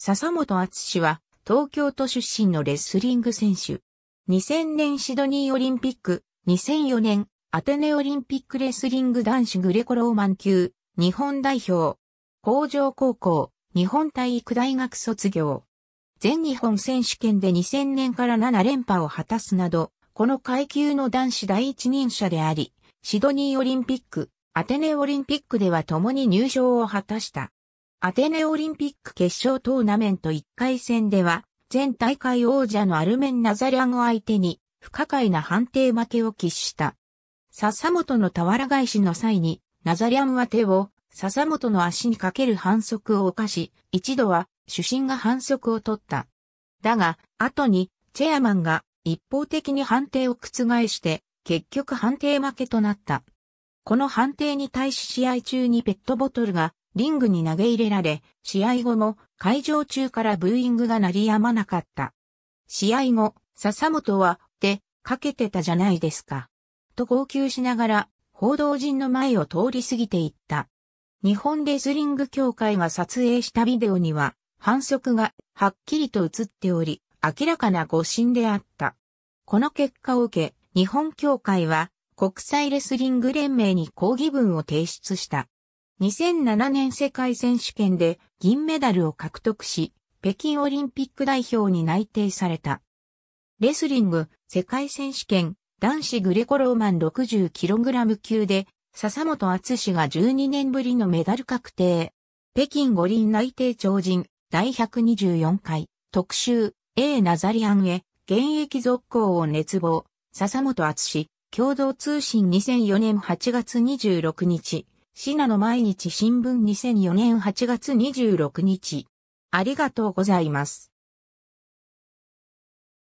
笹本厚氏は、東京都出身のレスリング選手。2000年シドニーオリンピック、2004年アテネオリンピックレスリング男子グレコローマン級、日本代表。工場高校、日本体育大学卒業。全日本選手権で2000年から7連覇を果たすなど、この階級の男子第一人者であり、シドニーオリンピック、アテネオリンピックでは共に入賞を果たした。アテネオリンピック決勝トーナメント1回戦では、前大会王者のアルメン・ナザリャンを相手に、不可解な判定負けを喫した。笹本の俵返しの際に、ナザリャンは手を笹本の足にかける反則を犯し、一度は主審が反則を取った。だが、後にチェアマンが一方的に判定を覆して、結局判定負けとなった。この判定に対し試合中にペットボトルがリングに投げ入れられ、試合後も会場中からブーイングが鳴りやまなかった。試合後、笹本は、で、かけてたじゃないですか。と号泣しながら、報道陣の前を通り過ぎていった。日本レスリング協会が撮影したビデオには、反則がはっきりと映っており、明らかな誤信であった。この結果を受け、日本協会は国際レスリング連盟に抗議文を提出した。2007年世界選手権で銀メダルを獲得し、北京オリンピック代表に内定された。レスリング世界選手権男子グレコローマン 60kg 級で笹本厚氏が12年ぶりのメダル確定。北京五輪内定超人第124回特集 A ナザリアンへ現役続行を熱望笹本厚氏共同通信2004年8月26日シナの毎日新聞2004年8月26日。ありがとうございます。